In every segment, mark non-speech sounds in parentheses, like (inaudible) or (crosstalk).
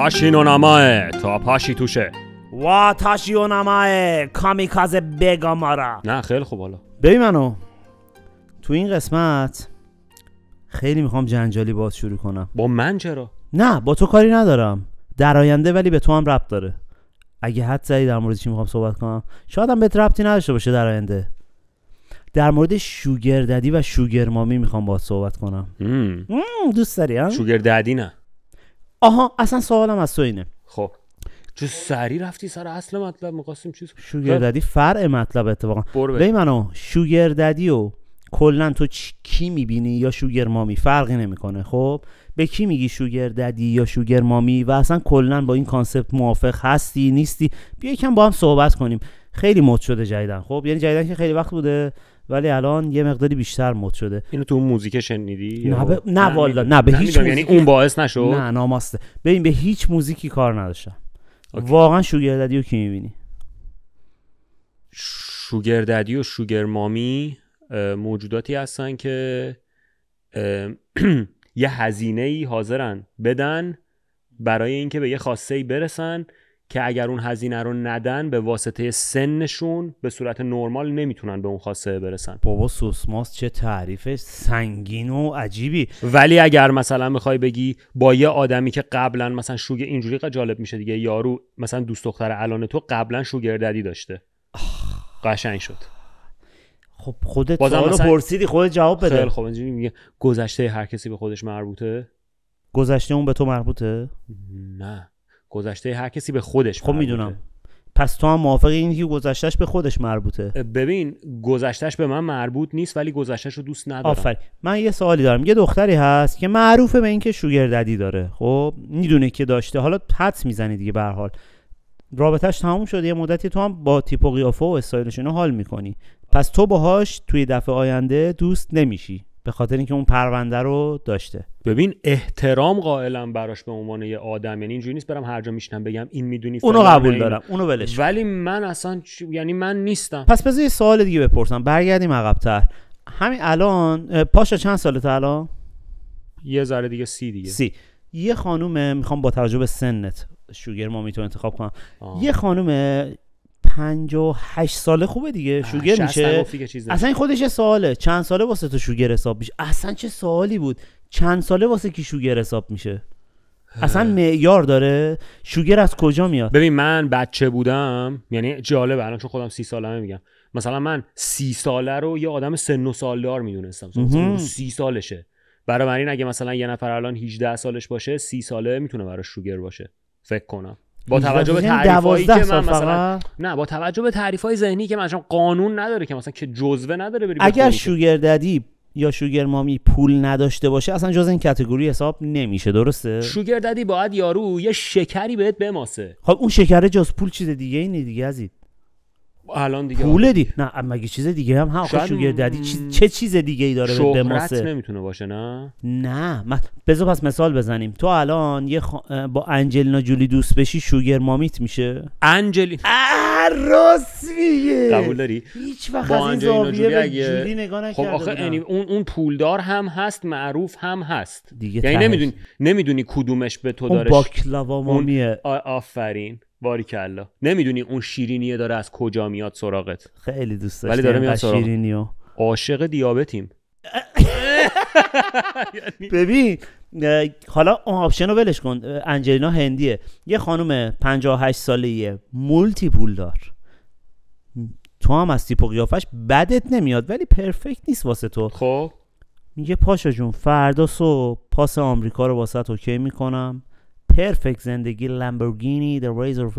تاشی نو تا پاشی توشه و تاشی و ناماه کامیکاز بگا نه خیلی خوب حالا ببین منو تو این قسمت خیلی میخوام جنجالی باز شروع کنم با من چرا نه با تو کاری ندارم در آینده ولی به تو هم ربط داره اگه حد زدی در مورد چی میخوام صحبت کنم شاید هم بهت ربطی نداشته باشه در آینده در مورد شوگر ددی و شوگر مامی میخوام با صحبت کنم دوست داری شوگر ددی نه آها اصلا سوالم از تو اینه خب چه سری رفتی سر اصل مطلب میخواستیم چیز شوگرددی فرع مطلب اتفاقا بی منو شوگرددی و کلا تو چ... کی میبینی یا شوگر مامی فرقی نمیکنه خب به کی میگی شوگر ددی یا شوگر مامی و اصلا کلا با این کانسپت موافق هستی نیستی بیا یکم با هم صحبت کنیم خیلی مد شده جدیدن خب یعنی جدیدن که خیلی وقت بوده ولی الان یه مقداری بیشتر مد شده اینو تو اون موزیک شنیدی نه, ب... نه, والا نه به هیچ یعنی اون باعث نشد نه ناماسته ببین به هیچ موزیکی کار نداشتم واقعا شوگر ددی رو که میبینی شوگر ددی و شوگر مامی موجوداتی هستن که (clears throat) یه هزینه حاضرن بدن برای اینکه به یه خاصه ای برسن که اگر اون هزینه رو ندن به واسطه سنشون به صورت نرمال نمیتونن به اون خاصه برسن بابا سوسماس چه تعریف سنگین و عجیبی ولی اگر مثلا میخوای بگی با یه آدمی که قبلا مثلا شوگ اینجوری جالب میشه دیگه یارو مثلا دوست دختر الان تو قبلا شوگرددی داشته قشنگ شد خب خودت بازم مثلا... پرسیدی خودت جواب بده خیلی خب اینجوری میگه گذشته هر کسی به خودش مربوطه گذشته اون به تو مربوطه نه گذشته هر کسی به خودش خب میدونم پس تو هم موافق این که گذشتهش به خودش مربوطه ببین گذشتهش به من مربوط نیست ولی گذشتهش رو دوست ندارم من یه سوالی دارم یه دختری هست که معروفه به اینکه شوگر ددی داره خب میدونه که داشته حالا حدس میزنه دیگه به حال رابطش تموم شده یه مدتی تو هم با تیپ و قیافه و استایلش حال میکنی پس تو باهاش توی دفعه آینده دوست نمیشی به خاطر اینکه اون پرونده رو داشته ببین احترام قائلم براش به عنوان یه آدم یعنی اینجوری نیست برم هر جا میشنم بگم این میدونی اونو قبول دارم اونو ولش ولی من اصلا یعنی من نیستم پس بذار یه سوال دیگه بپرسم برگردیم عقبتر همین الان پاشا چند سالت الان یه ذره دیگه سی دیگه سی یه خانومه میخوام با توجه به سنت شوگر ما میتونه انتخاب کنم یه خانومه 58 ساله خوبه دیگه شوگر میشه اصلا این خودش سواله چند ساله واسه تو شوگر حساب میشه اصلا چه سوالی بود چند ساله واسه کی شوگر حساب میشه اصلا معیار داره شوگر از کجا میاد ببین من بچه بودم یعنی جالبه الان چون خودم سی سالمه میگم مثلا من سی ساله رو یه آدم سن و سالدار میدونستم سی سالشه برای من این اگه مثلا یه نفر الان 18 سالش باشه سی ساله میتونه براش شوگر باشه فکر کنم با توجه به تعریفایی که من نه با توجه به تعریفای ذهنی که مثلا قانون نداره که مثلا که جزوه نداره بری اگر شوگر ددی یا شوگر مامی پول نداشته باشه اصلا جز این کاتگوری حساب نمیشه درسته شوگر ددی باید یارو یه شکری بهت بماسه خب اون شکره جز پول چیز دیگه اینه دیگه ازید الان دیگه پول آره. دی نه مگه چیز دیگه هم هم شاید... دادی چه چیز دیگه ای داره به دماسه نمیتونه باشه نه نه بذار پس مثال بزنیم تو الان یه با انجلینا جولی دوست بشی شوگر مامیت میشه انجلی راست میگه قبول داری هیچ وقت با از این جولی, اگه... جولی نگاه نکرده خب آخه یعنی اون اون پولدار هم هست معروف هم هست دیگه یعنی نمیدونی نمیدونی کدومش به تو داره اون باکلاوا مامیه آفرین باریکلا نمیدونی اون شیرینیه داره از کجا میاد سراغت خیلی دوست داشتم ولی داره میاد عاشق دیابتیم (laughs) ببین حالا آپشن رو ولش کن انجلینا هندیه یه خانم 58 ساله مولتی پول دار تو هم از تیپ و قیافش بدت نمیاد ولی پرفکت نیست واسه تو خب میگه پاشا جون فردا صبح پاس آمریکا رو واسه اوکی میکنم پرفکت زندگی لامبورگینی در ریزر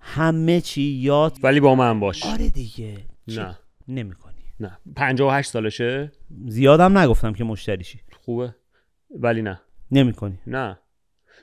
همه چی یاد ولی با من باش آره دیگه نه نمیکنی نه 58 سالشه زیادم نگفتم که مشتریشی خوبه ولی نه نمیکنی نه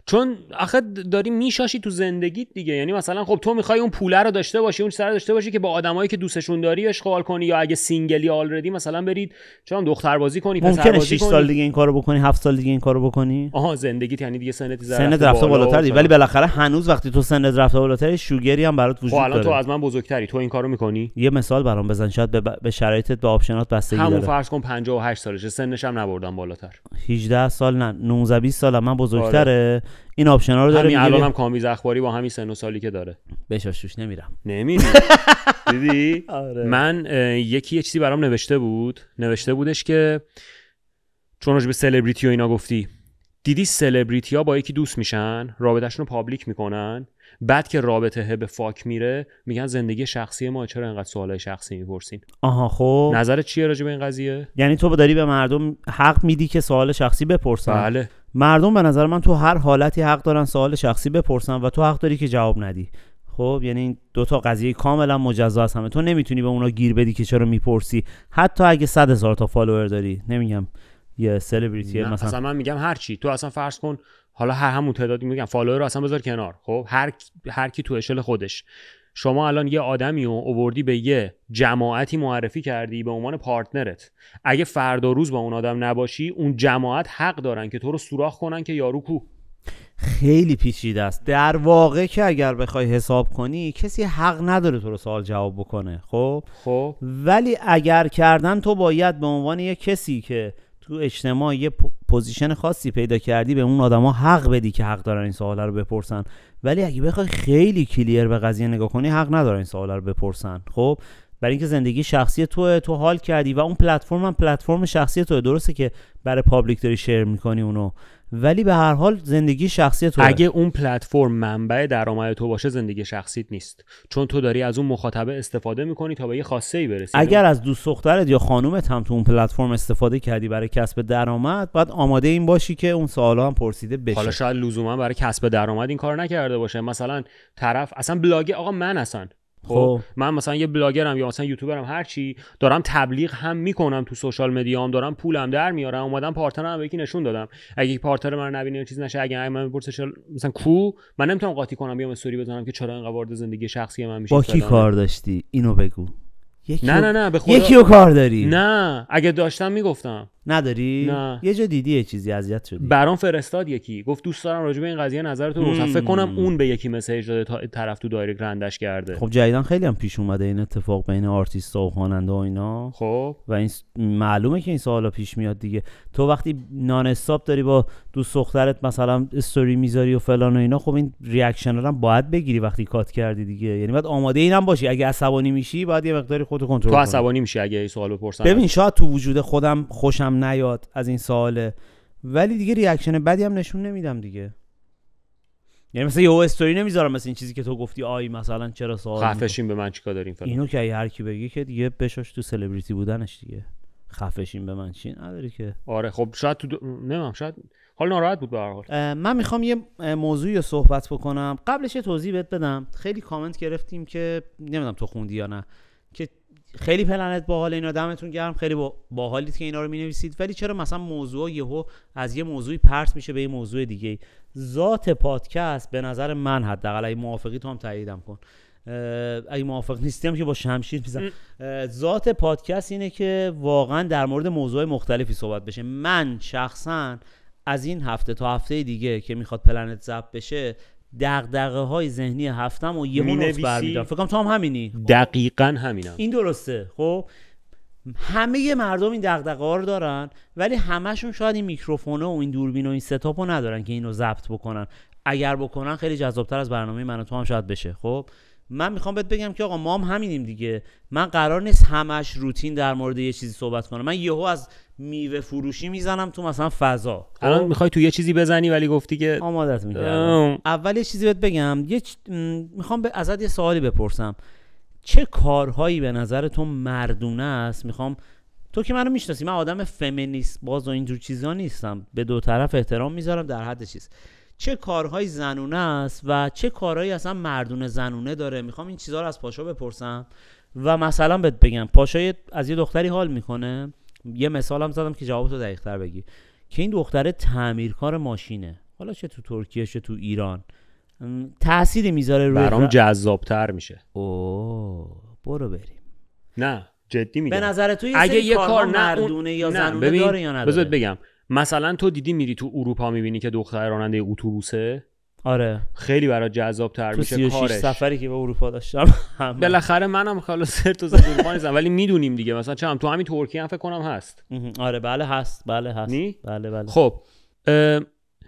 چون آخه داری میشاشی تو زندگیت دیگه یعنی مثلا خب تو میخوای اون پوله رو داشته باشی اون سر داشته باشی که با آدمایی که دوستشون داری اشغال کنی یا اگه سینگلی آلردی مثلا برید چون دختر بازی کنی پسر 6 سال دیگه این کارو بکنی 7 سال دیگه این کارو بکنی آها زندگیت یعنی دیگه سنت زرد سنت رفته بالاتر ولی بالاخره هنوز وقتی تو سنت رفته بالاتر شوگری هم برات وجود خب داره حالا تو از من بزرگتری تو این کارو میکنی یه مثال برام بزن شاید به, ب... به شرایطت به آپشنات بستگی داره همون فرض کن 58 سالشه سنش هم نبردم بالاتر 18 سال نه 19 20 سال من بزرگتره آره. این آپشن ها رو داره همین الان هم کامیز اخباری با همین سن و سالی که داره بشاشوش نمیرم نمیری (laughs) دیدی آره. من یکی یه چیزی برام نوشته بود نوشته بودش که چون به سلبریتی و اینا گفتی دیدی سلبریتی ها با یکی دوست میشن رابطهشون رو پابلیک میکنن بعد که رابطه به فاک میره میگن زندگی شخصی ما چرا اینقدر سوالای شخصی میپرسین آها خب نظرت چیه راجع این قضیه یعنی تو داری به مردم حق میدی که سوال شخصی بپرسن بله مردم به نظر من تو هر حالتی حق دارن سوال شخصی بپرسن و تو حق داری که جواب ندی خب یعنی این دو تا قضیه کاملا مجزا از همه تو نمیتونی به اونا گیر بدی که چرا میپرسی حتی اگه صد هزار تا فالوور داری نمیگم یه سلبریتی مثلا اصلا من میگم هر چی تو اصلا فرض کن حالا هر همون تعدادی میگم فالوور رو اصلا بذار کنار خب هر هر کی تو اشل خودش شما الان یه آدمی و اووردی به یه جماعتی معرفی کردی به عنوان پارتنرت اگه فردا روز با اون آدم نباشی اون جماعت حق دارن که تو رو سوراخ کنن که یارو کو خیلی پیچیده است در واقع که اگر بخوای حساب کنی کسی حق نداره تو رو سوال جواب بکنه خب خب ولی اگر کردن تو باید به عنوان یه کسی که تو اجتماع یه پوزیشن خاصی پیدا کردی به اون آدما حق بدی که حق دارن این سوالا رو بپرسن ولی اگه بخوای خیلی کلیر به قضیه نگاه کنی حق نداره این سوالا رو بپرسن خب برای اینکه زندگی شخصی تو تو حال کردی و اون پلتفرم هم پلتفرم شخصی تو درسته که برای پابلیک داری شیر میکنی اونو ولی به هر حال زندگی شخصی تو اگه اون پلتفرم منبع درآمد تو باشه زندگی شخصیت نیست چون تو داری از اون مخاطبه استفاده میکنی تا به یه خاصه ای برسی اگر از دوست دخترت یا خانومت هم تو اون پلتفرم استفاده کردی برای کسب درآمد باید آماده این باشی که اون سوالا هم پرسیده بشه حالا شاید لزوما برای کسب درآمد این کار نکرده باشه مثلا طرف اصلا بلاگ آقا من اصلا خب. خب من مثلا یه بلاگرم یا مثلا یوتیوبرم هر چی دارم تبلیغ هم میکنم تو سوشال مدیام دارم پولم در میارم اومدم پارتنرم به یکی نشون دادم اگه پارتنر من نبینه چیز نشه اگه من مثلا کو من نمیتونم قاطی کنم بیام استوری بزنم که چرا اینقدر وارد زندگی شخصی من میشه با کی کار داشتی اینو بگو یکی نه نه نه به یکی رو کار داری نه اگه داشتم میگفتم نداری نه یه جا دیدی یه چیزی اذیت شدی برام فرستاد یکی گفت دوست دارم راجع به این قضیه تو رو فکر کنم اون به یکی مسیج داده تا طرف تو دایرکت رندش کرده خب جدیدا خیلی هم پیش اومده این اتفاق بین آرتیست و خواننده و اینا خب و این س... معلومه که این سوالا پیش میاد دیگه تو وقتی نان استاپ داری با دوست دخترت مثلا استوری میذاری و فلان و اینا خب این ریاکشن رو هم باید بگیری وقتی کات کردی دیگه یعنی باید آماده اینم باشی اگه عصبانی میشی باید یه مقداری خود کنترل تو عصبانی میشی اگه این سوال بپرسن ببین شاید تو وجود خودم خوشم نیاد از این سواله ولی دیگه ریاکشن بدی هم نشون نمیدم دیگه یعنی مثلا یو استوری نمیذارم مثلا این چیزی که تو گفتی آی مثلا چرا سوال خفشین به من چیکار دارین فلان اینو که ای هر کی بگی که دیگه بشاش تو سلبریتی بودنش دیگه خفشین به من چی نداری که آره خب شاید تو دو... شاید حال ناراحت بود به هر حال من میخوام یه موضوعی رو صحبت بکنم قبلش یه توضیح بهت بدم خیلی کامنت گرفتیم که نمیدونم تو خوندی یا نه که خیلی پلنت باحال اینا دمتون گرم خیلی با... باحالید که اینا رو مینویسید ولی چرا مثلا موضوع یهو از یه موضوعی پرس میشه به یه موضوع دیگه ذات پادکست به نظر من حداقل اگه موافقی تو هم تاییدم کن اگه موافق نیستیم که با شمشیر میزن ذات پادکست اینه که واقعا در مورد موضوع مختلفی صحبت بشه من شخصا از این هفته تا هفته دیگه که میخواد پلنت ضبط بشه دغدغه های ذهنی هفتم و یه نوت برمیدارم فکر کنم تو همینی دقیقا همینم این درسته خب همه مردم این دغدغه ها رو دارن ولی همشون شاید این میکروفونه و این دوربین و این ستاپ رو ندارن که اینو ضبط بکنن اگر بکنن خیلی جذابتر از برنامه من و تو هم شاید بشه خب من میخوام بهت بگم که آقا ما هم همینیم دیگه من قرار نیست همش روتین در مورد یه چیزی صحبت کنم من یهو از میوه فروشی میزنم تو مثلا فضا الان خب؟ میخوای تو یه چیزی بزنی ولی گفتی که آمادت میده اول یه چیزی بهت بگم یه چ... میخوام به ازت یه سوالی بپرسم چه کارهایی به نظر تو مردونه است میخوام تو که منو میشناسی من آدم فمینیست باز و اینجور چیزا نیستم به دو طرف احترام میذارم در حد چیز چه کارهای زنونه است و چه کارهایی اصلا مردونه زنونه داره میخوام این چیزها رو از پاشا بپرسم و مثلا بهت بگم پاشا از یه دختری حال میکنه یه مثالم زدم که جوابتو دقیق تر بگی که این دختره تعمیرکار ماشینه حالا چه تو ترکیه چه تو ایران تأثیری میذاره روی برام جذابتر میشه او برو بریم نه جدی میگم به نظر تو اگه یه کار مردونه یا زنونه داره یا نداره بذار بگم مثلا تو دیدی میری تو اروپا میبینی که دختر راننده اتوبوسه آره خیلی برای جذاب تر میشه کارش سفری که به اروپا داشتم بالاخره منم حالا سر تو اروپا نیستم ولی میدونیم دیگه مثلا چم تو همین ترکیه هم فکر کنم هست آره بله هست بله هست نی؟ بله بله خب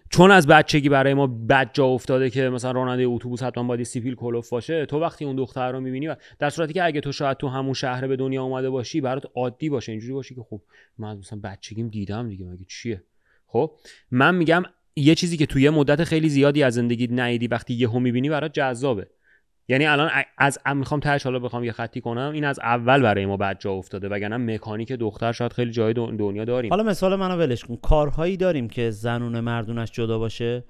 چون از بچگی برای ما بد جا افتاده که مثلا راننده اتوبوس حتما باید سیپیل کلوف باشه تو وقتی اون دختر رو میبینی و در صورتی که اگه تو شاید تو همون شهر به دنیا اومده باشی برات عادی باشه اینجوری باشه که خب من مثلا بچگیم دیدم دیگه مگه چیه خب من میگم یه چیزی که توی یه مدت خیلی زیادی از زندگی نیدی وقتی یه یهو میبینی برات جذابه یعنی الان از میخوام تهش حالا بخوام یه خطی کنم این از اول برای ما بد جا افتاده وگرنه مکانیک دختر شاید خیلی جای دنیا داریم حالا مثال منو ولش کن کارهایی داریم که زنون مردونش جدا باشه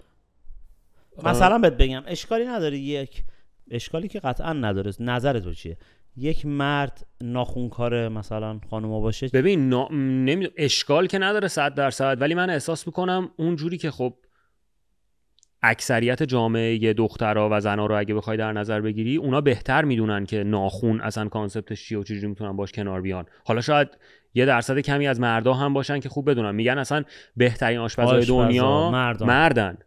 مثلا بهت بگم اشکالی نداره یک اشکالی که قطعا نداره نظرت چیه یک مرد ناخونکار مثلا خانوما باشه ببین نا... اشکال که نداره صد درصد ولی من احساس میکنم اون جوری که خب اکثریت جامعه دخترها و زنها رو اگه بخوای در نظر بگیری اونا بهتر میدونن که ناخون اصلا کانسپتش چیه و چجوری میتونن باش کنار بیان حالا شاید یه درصد کمی از مردا هم باشن که خوب بدونن میگن اصلا بهترین آشپزهای دنیا مردان. مردن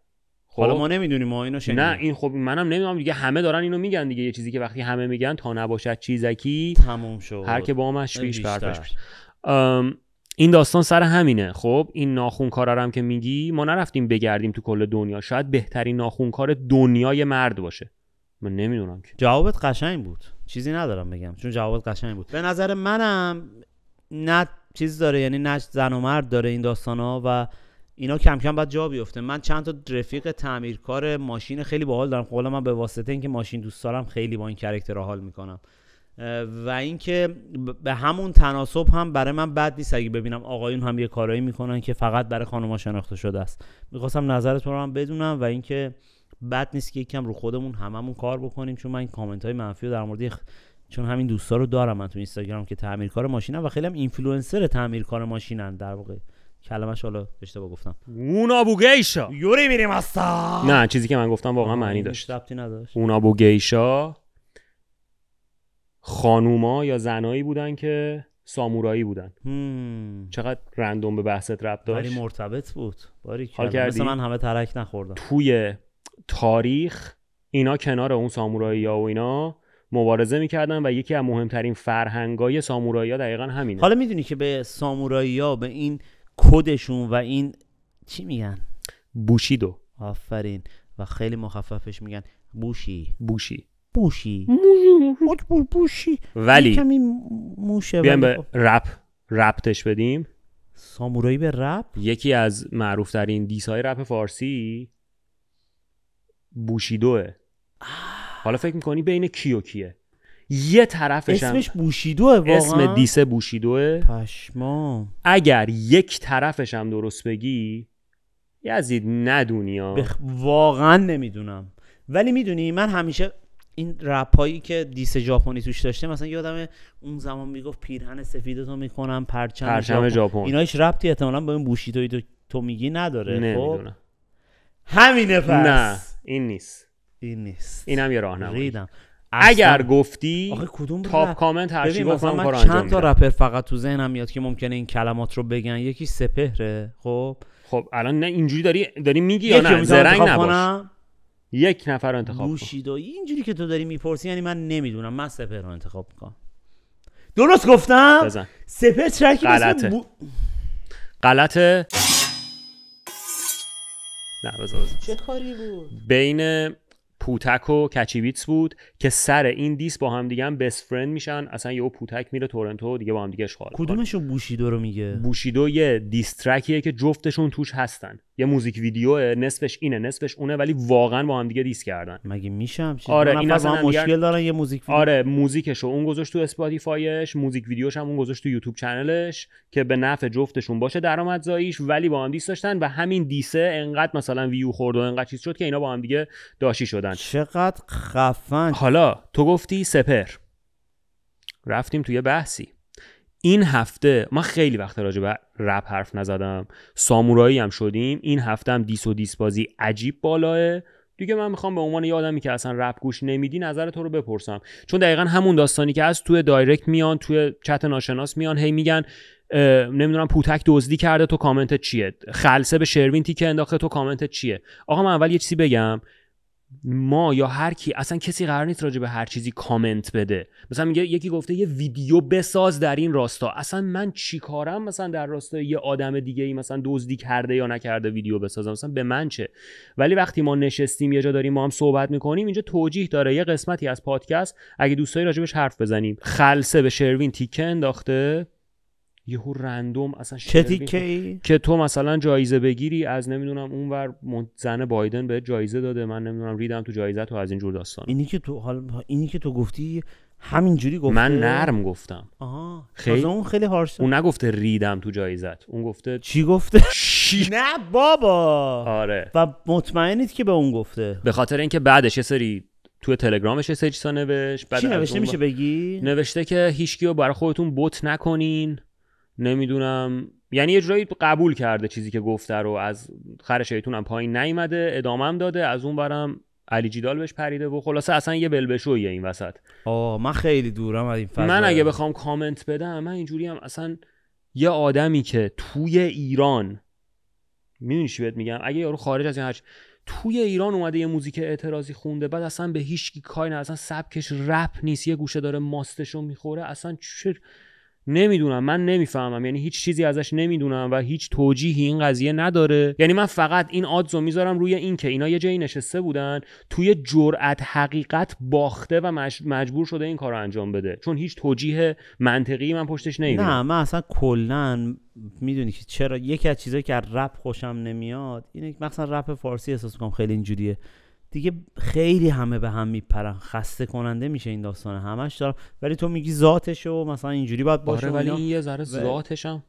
خب حالا ما نمیدونیم ما اینو نه این خب منم نمیدونم دیگه همه دارن اینو میگن دیگه یه چیزی که وقتی همه میگن تا نباشد چیزکی تموم شد هر که با همش پیش این داستان سر همینه خب این ناخون کارا که میگی ما نرفتیم بگردیم تو کل دنیا شاید بهترین ناخون کار دنیای مرد باشه من نمیدونم که جوابت قشنگ بود چیزی ندارم بگم چون جوابت قشنگ بود به نظر منم نه چیز داره یعنی نه زن و مرد داره این داستان ها و اینا کم کم بعد جا بیفته من چند تا رفیق تعمیرکار ماشین خیلی باحال دارم قول خب من به واسطه اینکه ماشین دوست دارم خیلی با این را حال میکنم و اینکه به همون تناسب هم برای من بد نیست اگه ببینم آقایون هم یه کارایی میکنن که فقط برای خانم‌ها شناخته شده است میخواستم نظرتون رو هم بدونم و اینکه بد نیست که یکم رو خودمون هممون کار بکنیم چون من کامنت های منفی در مورد چون همین دوستا رو دارم من تو اینستاگرام که تعمیرکار ماشینن و خیلی هم اینفلوئنسر تعمیرکار ماشینن در واقع کلمش حالا اشتباه گفتم گیشا یوری میریم هستا نه چیزی که من گفتم واقعا معنی داشت ربطی نداشت گیشا خانوما یا زنایی بودن که سامورایی بودن هم. چقدر رندوم به بحثت ربط داشت ولی مرتبط بود باری مثل من همه ترک نخوردم توی تاریخ اینا کنار اون سامورایی ها و اینا مبارزه میکردن و یکی از مهمترین فرهنگای سامورایی ها دقیقا همینه حالا میدونی که به سامورایی ها به این کدشون و این چی میگن بوشیدو آفرین و خیلی مخففش میگن بوشی بوشی بوشی بوشی ولی کمی موشه به رپ رپتش بدیم سامورایی به رپ یکی از معروف ترین دیس های رپ فارسی بوشیدوه حالا فکر میکنی بین کیو کیه یه طرفش اسمش بوشیدوه واقعا اسم دیسه بوشیدوه پشما اگر یک طرفش هم درست بگی یزید ندونی بخ... واقعا نمیدونم ولی میدونی من همیشه این رپ هایی که دیس ژاپنی توش داشته مثلا یادم اون زمان میگفت پیرهن سفید تو میکنم پرچم, پرچم ژاپن اینا هیچ ربطی احتمالا با این بوشیدوی تو, میگی نداره خب؟ نمیدونم همینه پس نه این نیست این نیست اینم یه راهنمایی اگر گفتی کدوم تاپ کامنت هر چی گفتم من چند تا رپر فقط تو ذهنم میاد که ممکنه این کلمات رو بگن یکی سپهره خب خب الان نه اینجوری داری داری میگی یا نه زرنگ نباش یک نفر رو انتخاب کن اینجوری که تو داری میپرسی یعنی من نمیدونم من سپهر رو انتخاب میکنم درست گفتم سپهر ترکی غلطه بو... غلطه نه بزن, بزن. چه کاری بود بین پوتک و کچیویتس بود که سر این دیس با هم دیگه هم فرند میشن اصلا یهو پوتک میره تورنتو دیگه با هم دیگه اشغال کدومشون بوشیدو رو میگه بوشیدو یه دیسترکیه که جفتشون توش هستن یه موزیک ویدیو نصفش اینه نصفش اونه ولی واقعا با هم دیگه دیس کردن مگه میشم آره این مشکل دارن یه موزیک ویدیو آره موزیکشو اون گذاشت تو اسپاتیفایش موزیک ویدیوش هم اون گذاشت تو یوتیوب چنلش که به نفع جفتشون باشه درآمدزاییش ولی با هم دیس داشتن و همین دیسه انقدر مثلا ویو خورد و انقدر چیز شد که اینا با هم دیگه داشی شدن چقدر خفن حالا تو گفتی سپر رفتیم توی بحثی این هفته ما خیلی وقت راجع به رپ حرف نزدم سامورایی هم شدیم این هفته هم دیس و دیس بازی عجیب بالاه دیگه من میخوام به عنوان یه آدمی که اصلا رپ گوش نمیدی نظر تو رو بپرسم چون دقیقا همون داستانی که از توی دایرکت میان توی چت ناشناس میان هی میگن نمیدونم پوتک دزدی کرده تو کامنت چیه خلصه به شروین تیکه انداخته تو کامنت چیه آقا من اول یه چیزی بگم ما یا هر کی اصلا کسی قرار نیست راجع به هر چیزی کامنت بده مثلا میگه یکی گفته یه ویدیو بساز در این راستا اصلا من چیکارم مثلا در راستای یه آدم دیگه ای مثلا دزدی کرده یا نکرده ویدیو بسازم مثلا به من چه ولی وقتی ما نشستیم یه جا داریم ما هم صحبت میکنیم اینجا توجیه داره یه قسمتی از پادکست اگه دوستایی راجبش حرف بزنیم خلصه به شروین تیکه انداخته یهو رندوم اصلا چه تیکه که تو مثلا جایزه بگیری از نمیدونم اونور زن بایدن به جایزه داده من نمیدونم ریدم تو جایزه تو از این جور داستان اینی که تو حال اینی که تو گفتی همینجوری گفته من نرم گفتم آها خیلی اون خیلی هارش اون نگفته ریدم تو جایزت اون گفته چی گفته نه بابا آره و مطمئنید که به اون گفته به خاطر اینکه بعدش یه سری توی تلگرامش سجسا سا نوشت بعد چی نوشته میشه بگی نوشته که هیچکیو برای خودتون بوت نکنین نمیدونم یعنی یه جورایی قبول کرده چیزی که گفته رو از خر شیطون هم پایین نیومده هم داده از اون برم علی جیدال بهش پریده و خلاصه اصلا یه بلبشویه این وسط آه من خیلی دورم از این فضل من اگه بخوام کامنت بدم من اینجوری هم اصلا یه آدمی که توی ایران میدونی چی میگم اگه یارو خارج از این هرچ توی ایران اومده یه موزیک اعتراضی خونده بعد اصلا به هیچ کی کاری اصلا سبکش رپ نیست یه گوشه داره ماستشو میخوره اصلا چه نمیدونم من نمیفهمم یعنی هیچ چیزی ازش نمیدونم و هیچ توجیهی این قضیه نداره یعنی من فقط این رو میذارم روی این که اینا یه جایی نشسته بودن توی جرأت حقیقت باخته و مجبور شده این کار رو انجام بده چون هیچ توجیه منطقی من پشتش نمیدونم نه من اصلا کلا میدونی که چرا یکی از چیزایی که رپ خوشم نمیاد اینه مثلا رپ فارسی احساس میکنم خیلی اینجوریه دیگه خیلی همه به هم میپرن خسته کننده میشه این داستان همش دارم ولی تو میگی ذاتش و مثلا اینجوری باید باشه آره، ولی این یه ذره ذاتش هم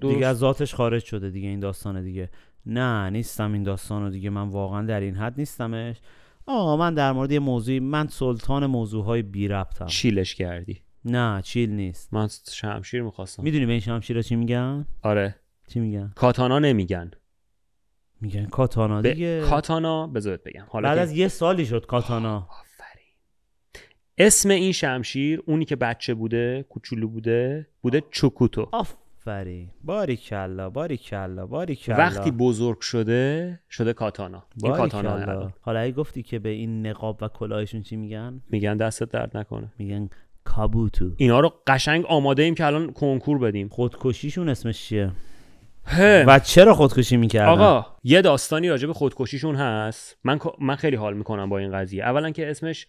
دیگه از ذاتش خارج شده دیگه این داستان دیگه نه نیستم این داستان رو دیگه من واقعا در این حد نیستمش آه من در مورد یه موضوعی من سلطان موضوع های بی ربطم چیلش کردی نه چیل نیست من شمشیر میخواستم میدونی به این شمشیر چی میگن آره چی میگن کاتانا نمیگن میگن کاتانا دیگه کاتانا بذارت بگم حالا بعد از یه سالی شد کاتانا اسم این شمشیر اونی که بچه بوده کوچولو بوده بوده چوکوتو آفرین باری کلا باری کلا باری وقتی بزرگ شده شده کاتانا این کاتانا حالا ای گفتی که به این نقاب و کلاهشون چی میگن میگن دستت درد نکنه میگن کابوتو اینا رو قشنگ آماده ایم که الان کنکور بدیم خودکشیشون اسمش چیه و چرا خودکشی میکردن آقا یه داستانی راجع به خودکشیشون هست من من خیلی حال میکنم با این قضیه اولا که اسمش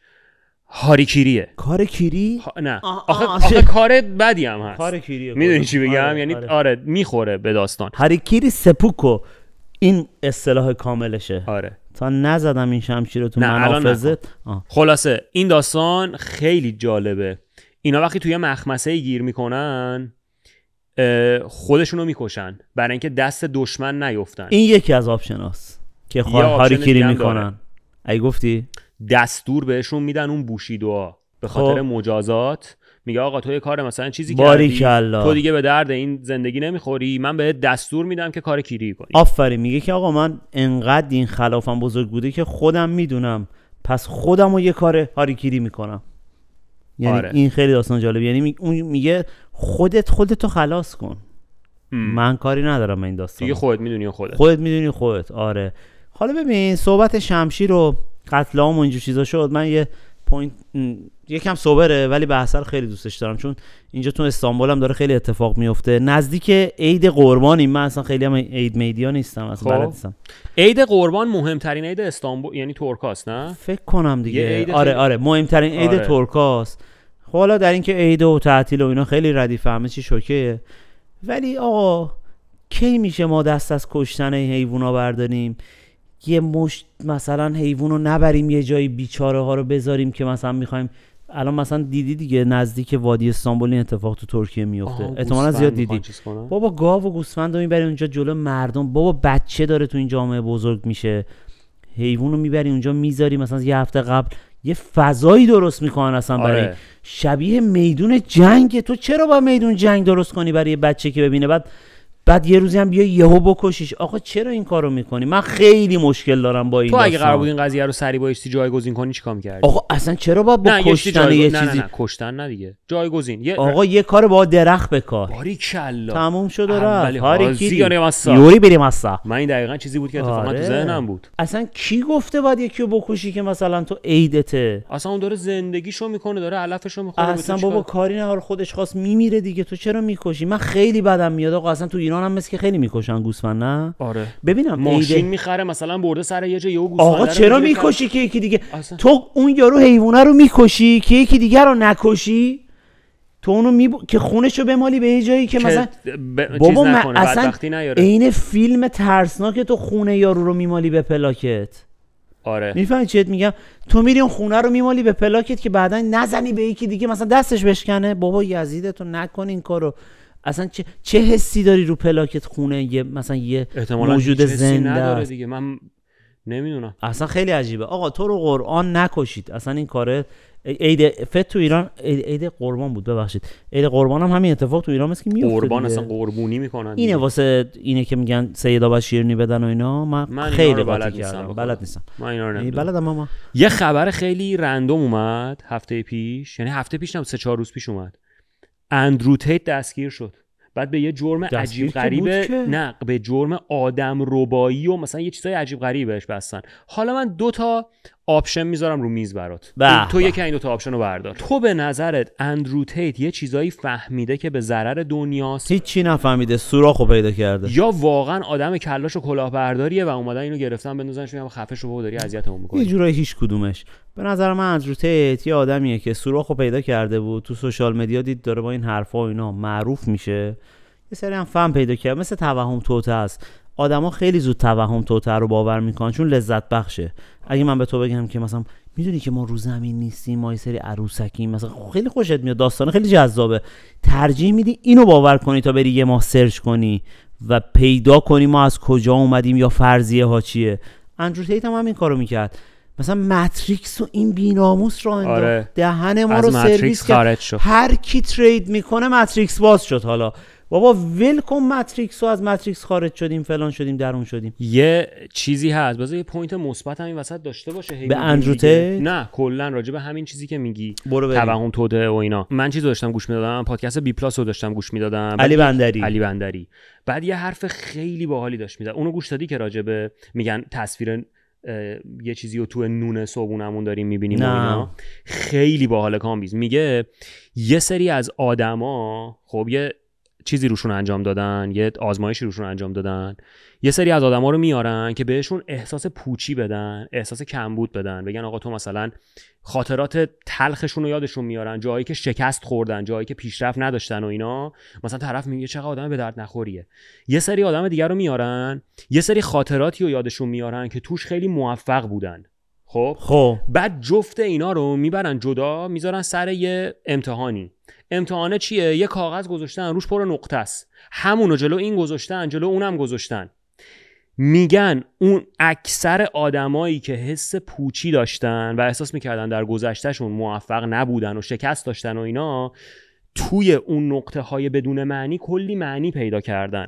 هاریکیریه کار کیری نه آخه, کار بدی هم هست کار کیریه میدونی چی بگم آره، یعنی آره. آره، میخوره به داستان هاریکیری سپوکو این اصطلاح کاملشه آره تا نزدم این شمشیر رو تو منافذت خلاصه این داستان خیلی جالبه اینا وقتی توی مخمسه گیر میکنن خودشونو میکشن برای اینکه دست دشمن نیفتن این یکی از آپشناس که هاریکیری میکنن ای گفتی دستور بهشون میدن اون بوشیدوا به خاطر خب. مجازات میگه آقا تو یه کار مثلا چیزی کردی تو دیگه به درد این زندگی نمیخوری من به دستور میدم که کار کیری کنی آفرین میگه که آقا من انقدر این خلافم بزرگ بوده که خودم میدونم پس خودم رو یه کار هاریکیری میکنم یعنی آره. این خیلی داستان جالبی یعنی اون میگه خودت خودتو خلاص کن من کاری ندارم من این داستان دیگه خودت میدونی خودت خودت میدونی خودت آره حالا ببین صحبت شمشیر و قتل هم و اینجور چیزا شد من یه پوینت یکم صبره ولی به اثر خیلی دوستش دارم چون اینجا تو استانبول هم داره خیلی اتفاق میفته نزدیک عید قربانی من اصلا خیلی هم عید میدیا نیستم اصلا خب. نیستم عید قربان مهمترین عید استانبول یعنی ترکاست نه فکر کنم دیگه آره آره مهمترین عید آره. ترکاست خب حالا در اینکه عید و تعطیل و اینا خیلی ردیف همه چی شوکه ولی آقا کی میشه ما دست از کشتن حیوونا برداریم یه مشت مثلا حیوان رو نبریم یه جایی بیچاره ها رو بذاریم که مثلا میخوایم الان مثلا دیدی دیگه نزدیک وادی استانبول این اتفاق تو ترکیه میفته احتمالا زیاد دیدی بابا گاو و گوسفند رو میبری اونجا جلو مردم بابا بچه داره تو این جامعه بزرگ میشه حیوان رو میبری اونجا میذاری مثلا یه هفته قبل یه فضایی درست میکنن اصلا برای آره. شبیه میدون جنگ تو چرا با میدون جنگ درست کنی برای بچه که ببینه بعد بعد یه روزی هم بیا یهو بکشیش آقا چرا این کارو میکنی من خیلی مشکل دارم با این تو اگه قرار بود این قضیه رو سری با استی جایگزین کنی چیکار می‌کردی آقا اصلا چرا باید با کشتن یه چیزی کشتن نه دیگه جایگزین یه... آقا یه کار با درخت بکار باری کلا تموم شد رفت هاری کی یوری بریم اصلا من این دقیقا چیزی بود که اتفاقا تو آره. ذهنم بود اصلا کی گفته باید یکی رو بکشی که مثلا تو عیدته اصلا اون داره زندگیشو میکنه داره علفشو میخوره اصلا بابا کاری نه خودش خواست میمیره دیگه تو چرا میکشی من خیلی بدم میاد آقا اصلا تو ایران هم مثل که خیلی میکشن گوسفند نه آره ببینم ماشین میخره مثلا برده سر یه جا گوسفند آقا چرا میکشی خب که یکی دیگه اصلا. تو اون یارو حیوانه رو میکشی که یکی دیگه رو نکشی تو اونو می ب... که خونش رو بمالی به یه جایی که, که مثلا ب... بابا من اصلا عین فیلم ترسناک تو خونه یارو رو میمالی به پلاکت آره میفهمی چیت میگم تو میری اون خونه رو میمالی به پلاکت که بعدا نزنی به یکی دیگه مثلا دستش بشکنه بابا یزیدتون نکن این کارو اصلا چه, چه حسی داری رو پلاکت خونه یه مثلا یه موجود زنده نداره دیگه من نمیدونم اصلا خیلی عجیبه آقا تو رو قرآن نکشید اصلا این کاره عید فت تو ایران عید قربان بود ببخشید عید قربان هم همین اتفاق تو ایران هست که میفته قربان اصلا قربونی میکنن اینه واسه اینه که میگن سید آبا شیرنی بدن و اینا من, خیلی بلد نیستم بلد نیستم من اینا رو بلد اما یه خبر خیلی رندوم اومد هفته پیش یعنی هفته پیش نه سه چهار روز پیش اومد اندرو دستگیر شد بعد به یه جرم عجیب غریبه نه به جرم آدم ربایی و مثلا یه چیزای عجیب غریبش بستن حالا من دو تا آپشن میذارم رو میز برات بح تو, یکی این دو تا آپشن رو بردار تو به نظرت اندرو یه چیزایی فهمیده که به ضرر دنیاست هیچی نفهمیده سوراخو پیدا کرده یا واقعا آدم کلاش و کلاهبرداریه و اومدن اینو گرفتن بندازنش میام خفه شو بابا داری اذیتمون میکنی یه جورایی هیچ کدومش به نظر من اندرو یه آدمیه که سوراخو پیدا کرده بود تو سوشال مدیا دید داره با این حرفا و اینا معروف میشه یه سری هم فهم پیدا کرد مثل توهم توته است آدما خیلی زود توهم توتر رو باور میکنن چون لذت بخشه اگه من به تو بگم که مثلا میدونی که ما رو زمین نیستیم ما یه سری عروسکیم مثلا خیلی خوشت میاد داستانه خیلی جذابه ترجیح میدی اینو باور کنی تا بری یه ماه سرچ کنی و پیدا کنی ما از کجا اومدیم یا فرضیه ها چیه اندرو تیت هم, این کارو میکرد مثلا ماتریکس و این بیناموس رو آره. دهن ما رو سرویس کرد هر کی ترید میکنه ماتریکس باز شد حالا بابا ول کن ماتریکس رو از ماتریکس خارج شدیم فلان شدیم درون شدیم یه چیزی هست بذار یه پوینت مثبت همین وسط داشته باشه به اندروته نه کلا راجع همین چیزی که میگی توهم توده و اینا من چیز داشتم گوش میدادم پادکست بی پلاس رو داشتم گوش میدادم علی بندری علی بندری بعد یه حرف خیلی باحالی داشت میداد اونو گوش دادی که راجع میگن تصویر یه چیزی رو تو نون صبونمون داریم میبینیم نه. اینا خیلی باحال کامبیز میگه یه سری از آدما خب یه چیزی روشون انجام دادن یه آزمایشی روشون انجام دادن یه سری از آدما رو میارن که بهشون احساس پوچی بدن احساس کمبود بدن بگن آقا تو مثلا خاطرات تلخشون رو یادشون میارن جایی که شکست خوردن جایی که پیشرفت نداشتن و اینا مثلا طرف میگه چقدر آدم به درد نخوریه یه سری آدم دیگر رو میارن یه سری خاطراتی رو یادشون میارن که توش خیلی موفق بودن خب خب بعد جفت اینا رو میبرن جدا میذارن سر یه امتحانی امتحانه چیه یه کاغذ گذاشتن روش پر نقطه است همونو جلو این گذاشتن جلو اونم گذاشتن میگن اون اکثر آدمایی که حس پوچی داشتن و احساس میکردن در گذشتهشون موفق نبودن و شکست داشتن و اینا توی اون نقطه های بدون معنی کلی معنی پیدا کردن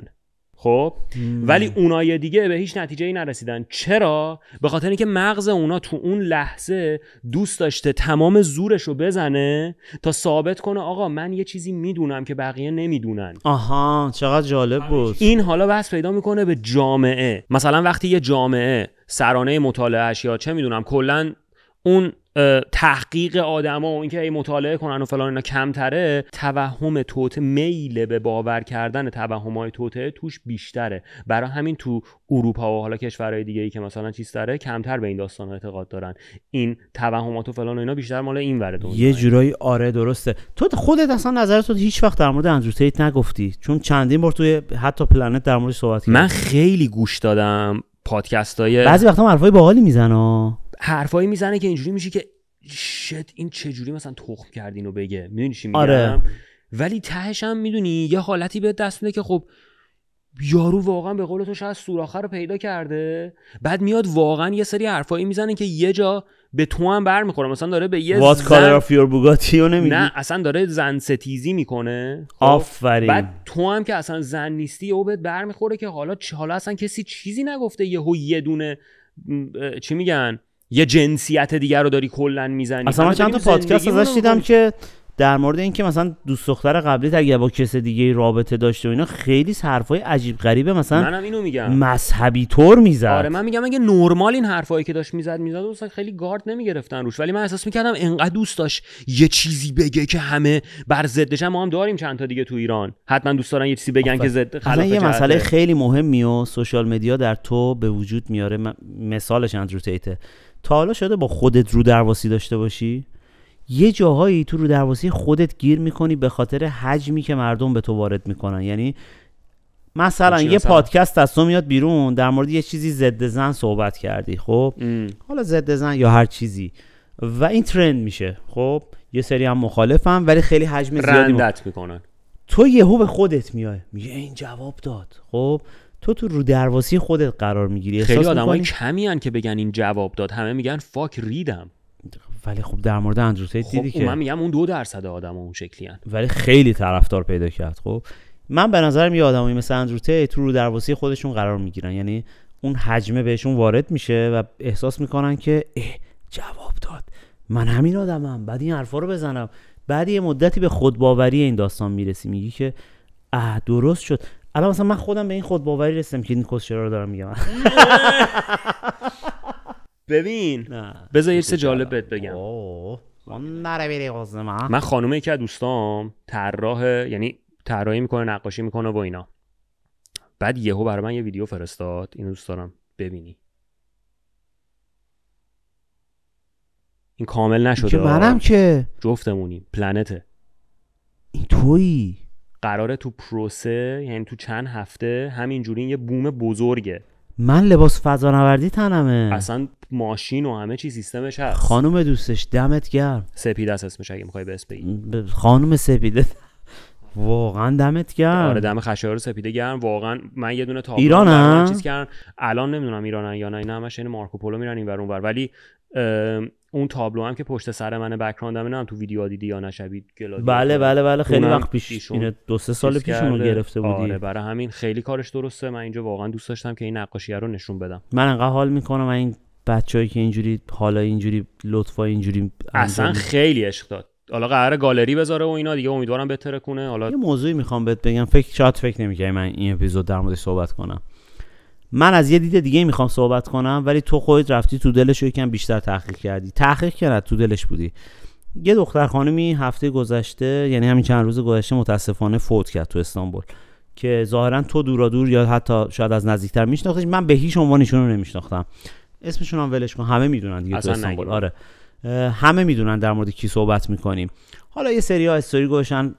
خب ولی اونای دیگه به هیچ نتیجه ای نرسیدن چرا به خاطر اینکه مغز اونا تو اون لحظه دوست داشته تمام زورش رو بزنه تا ثابت کنه آقا من یه چیزی میدونم که بقیه نمیدونن آها چقدر جالب بود این حالا بحث پیدا میکنه به جامعه مثلا وقتی یه جامعه سرانه مطالعهش یا چه میدونم کلا اون تحقیق آدما و اینکه ای مطالعه کنن و فلان اینا کمتره توهم توت میل به باور کردن توهم های توته توش بیشتره برای همین تو اروپا و حالا کشورهای دیگه ای که مثلا چیز داره کمتر به این داستان اعتقاد دارن این توهمات و فلان اینا بیشتر مال این ورده یه جورایی آره درسته تو خودت اصلا نظرت تو هیچ وقت در مورد اندرو نگفتی چون چندین بار توی حتی پلنت در مورد صحبت من خیلی گوش دادم پادکست های بعضی وقتا حرفای باحالی میزنه حرفایی میزنه که اینجوری میشه که شت این چجوری مثلا تخم کردین و بگه میدونی چی آره. ولی تهش هم میدونی یه حالتی به دست میده که خب یارو واقعا به قول تو شاید سوراخه رو پیدا کرده بعد میاد واقعا یه سری حرفایی میزنه که یه جا به تو هم برمیخوره مثلا داره به یه What زن... color of your Bugatti نه اصلا داره زن ستیزی میکنه خب. آفرین بعد تو هم که اصلا زن نیستی او بهت برمیخوره که حالا حالا اصلا کسی چیزی نگفته یهو یه دونه چی میگن یه جنسیت دیگر رو داری کلا میزنی اصلا من چند تا پادکست ازش دیدم که در مورد اینکه مثلا دوست دختر قبلی اگر با کس دیگه رابطه داشته و اینا خیلی حرفای عجیب غریبه مثلا منم اینو میگم مذهبی طور میزد آره من میگم اگه نرمال این حرفایی که داشت میزد میزد و خیلی گارد نمیگرفتن روش ولی من احساس میکردم انقدر دوست داشت یه چیزی بگه که همه بر ضدش ما هم داریم چند تا دیگه تو ایران حتما دوست دارن یه چیزی بگن که ضد خلاف یه مسئله خیلی مهمی و سوشال مدیا در تو به وجود میاره مثالش اندرو تا حالا شده با خودت رو درواسی داشته باشی یه جاهایی تو رو درواسی خودت گیر میکنی به خاطر حجمی که مردم به تو وارد میکنن یعنی مثلا یه پادکست از تو میاد بیرون در مورد یه چیزی ضد زن صحبت کردی خب حالا ضد زن یا هر چیزی و این ترند میشه خب یه سری هم مخالفم ولی خیلی حجم زیادی رندت میکنن تو یهو به خودت میای میگه این جواب داد خب تو تو رو درواسی خودت قرار میگیری خیلی های کمی هن که بگن این جواب داد همه میگن فاک ریدم ولی خب در مورد اندرو خب دیدی که من میگم اون دو درصد آدم اون شکلی هن. ولی خیلی طرفدار پیدا کرد خب من به نظرم یه آدمایی مثل اندرو تو رو درواسی خودشون قرار میگیرن یعنی اون حجمه بهشون وارد میشه و احساس میکنن که اه جواب داد من همین آدمم هم. بعد این حرفا رو بزنم بعد یه مدتی به خودباوری این داستان میرسی میگی که اه درست شد الان مثلا من خودم به این خود باوری رسیدم که این دارم میگم (laughs) ببین بذار یه چیز جالب بهت بگم من خانومه یکی از دوستام طراح یعنی طراحی میکنه نقاشی میکنه و اینا بعد یهو برای من یه ویدیو فرستاد اینو دوست دارم ببینی این کامل نشده که منم که جفتمونیم پلنته این تویی قراره تو پروسه یعنی تو چند هفته همینجوری یه بوم بزرگه من لباس فضانوردی تنمه اصلا ماشین و همه چی سیستمش هست خانم دوستش دمت گرم سپید است اسمش اگه میخوای به اسم بگی خانم سپیده واقعا دمت گرم آره دم خشایار سپیده گرم واقعا من یه دونه تا ایران چیز کردن الان نمیدونم ایرانن یا نه اینا همش این یعنی مارکوپولو میرن اینور اونور ولی اون تابلو هم که پشت سر من بکراندم هم تو ویدیو دیدی یا نشبید بله بله بله خیلی وقت پیش اینه دو سه سال پیش اونو گرفته بودی آره برای همین خیلی کارش درسته من اینجا واقعا دوست داشتم که این نقاشی رو نشون بدم من انقدر حال میکنم این بچه‌ای که اینجوری حالا اینجوری لطفا اینجوری اصلا خیلی عشق داد حالا قراره گالری بذاره و اینا دیگه امیدوارم بهتره کنه حالا یه موضوعی میخوام بهت بگم فکر شاید فکر نمیکنی من این اپیزود در موردش صحبت کنم من از یه دید دیگه میخوام صحبت کنم ولی تو خودت رفتی تو دلش یکم بیشتر تحقیق کردی تحقیق کرد تو دلش بودی یه دختر خانمی هفته گذشته یعنی همین چند روز گذشته متاسفانه فوت کرد تو استانبول که ظاهرا تو دورا دور یا حتی شاید از نزدیکتر میشناختیش من به هیچ عنوان نمیشناختم اسمشون هم ولش کن همه میدونن دیگه تو استانبول آره همه میدونن در مورد کی صحبت میکنیم حالا یه سری ها استوری گوشن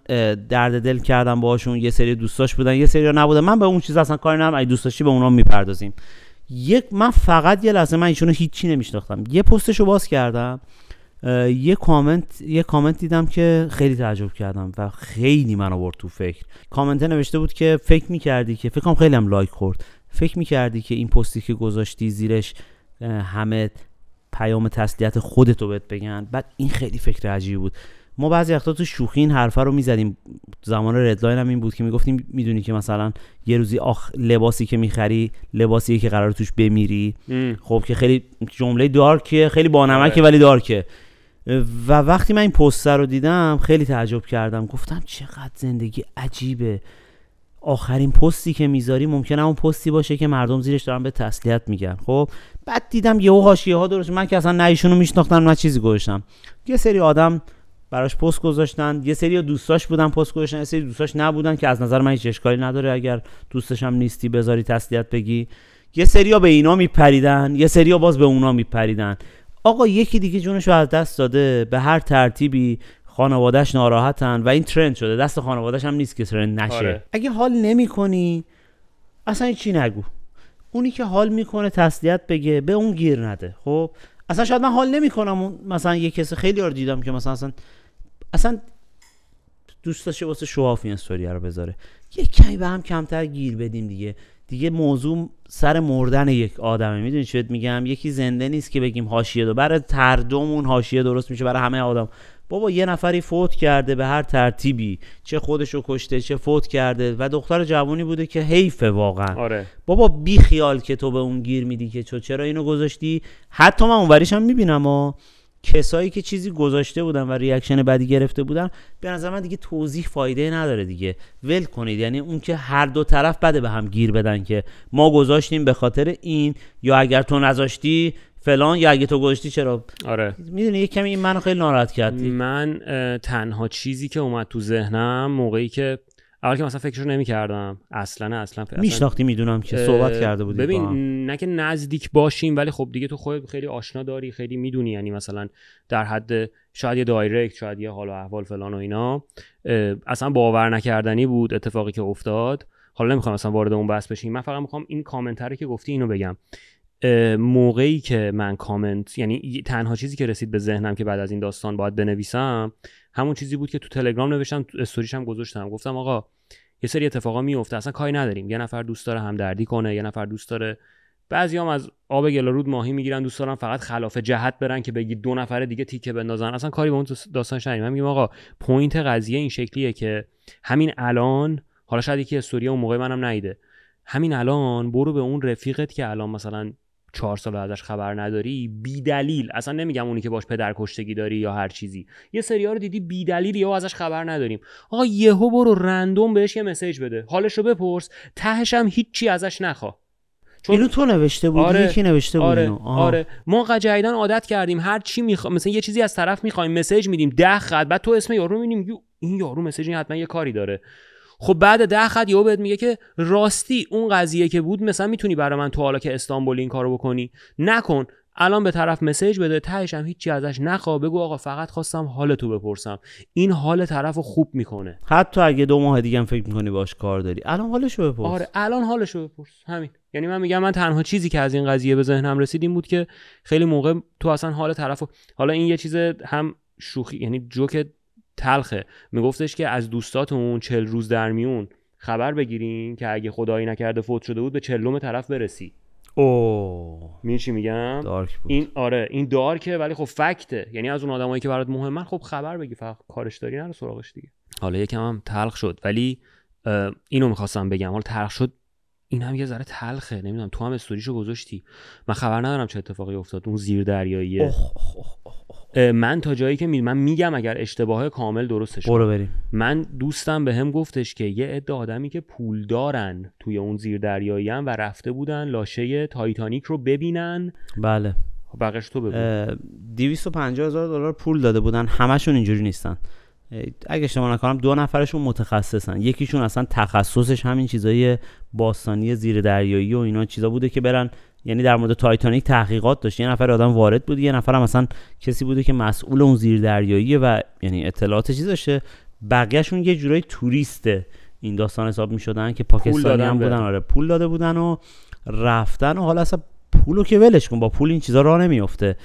درد دل کردم باهاشون یه سری دوستاش بودن یه سری ها نبودن من به اون چیز اصلا کار ندارم اگه دوست داشتی به اونا میپردازیم یک من فقط یه لحظه من ایشونو هیچی نمیشناختم یه پستشو باز کردم یه کامنت یه کامنت دیدم که خیلی تعجب کردم و خیلی منو برد تو فکر کامنت نوشته بود که فکر میکردی که فکرم خیلی هم لایک خورد فکر میکردی که این پستی که گذاشتی زیرش همه پیام تسلیت خودتو بهت بگن بعد این خیلی فکر عجیبی بود ما بعضی وقتا تو شوخی این حرفه رو میزدیم زمان ردلاین هم این بود که میگفتیم میدونی که مثلا یه روزی آخ لباسی که میخری لباسی که قرار توش بمیری خب که خیلی جمله دارکه خیلی بانمکه آره. ولی دارکه و وقتی من این پوستر رو دیدم خیلی تعجب کردم گفتم چقدر زندگی عجیبه آخرین پستی که میذاری ممکنه اون پستی باشه که مردم زیرش دارن به تسلیت میگن خب بعد دیدم یهو حاشیه ها درست من که اصلا نه ایشونو میشناختم نه چیزی گوشتم یه سری آدم براش پست گذاشتن یه سری دوستاش بودن پست گذاشتن یه سری دوستاش نبودن که از نظر من هیچ اشکالی نداره اگر دوستش هم نیستی بذاری تسلیت بگی یه سریا به اینا میپریدن یه سریا باز به اونا میپریدن آقا یکی دیگه جونش رو از دست داده به هر ترتیبی خانوادهش ناراحتن و این ترند شده دست خانوادهش هم نیست که ترند نشه آره. اگه حال نمی اصلا چی نگو اونی که حال میکنه تسلیت بگه به اون گیر نده خب اصلا شاید من حال نمیکنم مثلا یه کسی خیلی رو دیدم که مثلا اصلا اصلا دوست داشته واسه شواف این رو بذاره یه کمی به هم کمتر گیر بدیم دیگه دیگه موضوع سر مردن یک آدمه میدونی چی میگم یکی زنده نیست که بگیم حاشیه دو برای تردمون حاشیه درست میشه برای همه آدم بابا یه نفری فوت کرده به هر ترتیبی چه خودشو کشته چه فوت کرده و دختر جوانی بوده که حیفه واقعا آره. بابا بی خیال که تو به اون گیر میدی که چرا اینو گذاشتی حتی من اونوریشم هم میبینم کسایی که چیزی گذاشته بودن و ریاکشن بعدی گرفته بودن به نظر من دیگه توضیح فایده نداره دیگه ول کنید یعنی اون که هر دو طرف بده به هم گیر بدن که ما گذاشتیم به خاطر این یا اگر تو نذاشتی فلان یا اگه تو گذاشتی چرا آره میدونی یه کمی این منو خیلی ناراحت کردی من تنها چیزی که اومد تو ذهنم موقعی که اول که مثلا فکرشو نمیکردم اصلا اصلا میشناختی میدونم که صحبت کرده بودی ببین نه که نزدیک باشیم ولی خب دیگه تو خود خیلی آشنا داری خیلی میدونی یعنی مثلا در حد شاید یه دایرکت شاید یه حال و احوال فلان و اینا اصلا باور نکردنی بود اتفاقی که افتاد حالا نمیخوام اصلا وارد اون بحث بشیم من فقط میخوام این کامنتری که گفتی اینو بگم موقعی که من کامنت یعنی تنها چیزی که رسید به ذهنم که بعد از این داستان باید بنویسم همون چیزی بود که تو تلگرام نوشتم تو استوریش هم گذاشتم گفتم آقا یه سری اتفاقا میفته اصلا کاری نداریم یه نفر دوست داره همدردی کنه یه نفر دوست داره بعضیام از آب گلارود ماهی میگیرن دوست دارن فقط خلاف جهت برن که بگی دو نفر دیگه تیکه بندازن اصلا کاری به اون داستان شنیم میگم آقا پوینت قضیه این شکلیه که همین الان حالا شاید یکی استوری اون موقع منم نیده همین الان برو به اون رفیقت که الان مثلا چهار سال ازش خبر نداری بی دلیل اصلا نمیگم اونی که باش پدر کشتگی داری یا هر چیزی یه سری رو دیدی بی دلیل یا ازش خبر نداریم آقا یهو برو رندوم بهش یه مسیج بده حالش رو بپرس تهش هم هیچی ازش نخوا چون اینو تو نوشته بودی آره، یکی نوشته بود آره،, آره ما قجایدان عادت کردیم هر چی میخوا... مثلا یه چیزی از طرف میخوایم مسیج میدیم ده خط بعد تو اسم یارو میبینیم این یارو مسیج حتما یه کاری داره خب بعد ده خط یهو بهت میگه که راستی اون قضیه که بود مثلا میتونی برای من تو حالا که استانبول این کارو بکنی نکن الان به طرف مسیج بده تهش هم هیچی ازش نخوا بگو آقا فقط خواستم حال تو بپرسم این حال طرف رو خوب میکنه حتی اگه دو ماه دیگه هم فکر میکنی باش کار داری الان حالشو بپرس آره الان حالشو بپرس همین یعنی من میگم من تنها چیزی که از این قضیه به ذهنم رسید این بود که خیلی موقع تو اصلا حال طرف حالا این یه چیز هم شوخی یعنی جوک تلخه میگفتش که از دوستاتون چل روز در میون خبر بگیرین که اگه خدایی نکرده فوت شده بود به چلوم طرف برسی او می چی میگم دارک بود. این آره این دارکه ولی خب فکته یعنی از اون آدمایی که برات مهمن خب خبر بگی فقط کارش داری نرو سراغش دیگه حالا یکم هم تلخ شد ولی اینو میخواستم بگم حالا تلخ شد این هم یه ذره تلخه نمیدونم تو هم استوریشو گذاشتی من خبر ندارم چه اتفاقی افتاد اون زیر دریاییه من تا جایی که میدونم میگم اگر اشتباه کامل درستش برو بریم من دوستم به هم گفتش که یه عده آدمی که پول دارن توی اون زیر دریایی و رفته بودن لاشه تایتانیک رو ببینن بله خب، بقیش تو بگو 250 هزار دلار پول داده بودن همشون اینجوری نیستن اگه اشتباه نکنم دو نفرشون متخصصن یکیشون اصلا تخصصش همین چیزای باستانی زیر دریایی و اینا چیزا بوده که برن یعنی در مورد تایتانیک تحقیقات داشت یه نفر آدم وارد بود یه نفر هم مثلا کسی بوده که مسئول اون زیردریاییه و یعنی اطلاعات چیز داشته بقیهشون یه جورایی توریسته این داستان حساب می شدن که پاکستانی هم بودن آره پول داده بودن و رفتن و حالا اصلا پولو که ولش کن با پول این چیزا راه نمیفته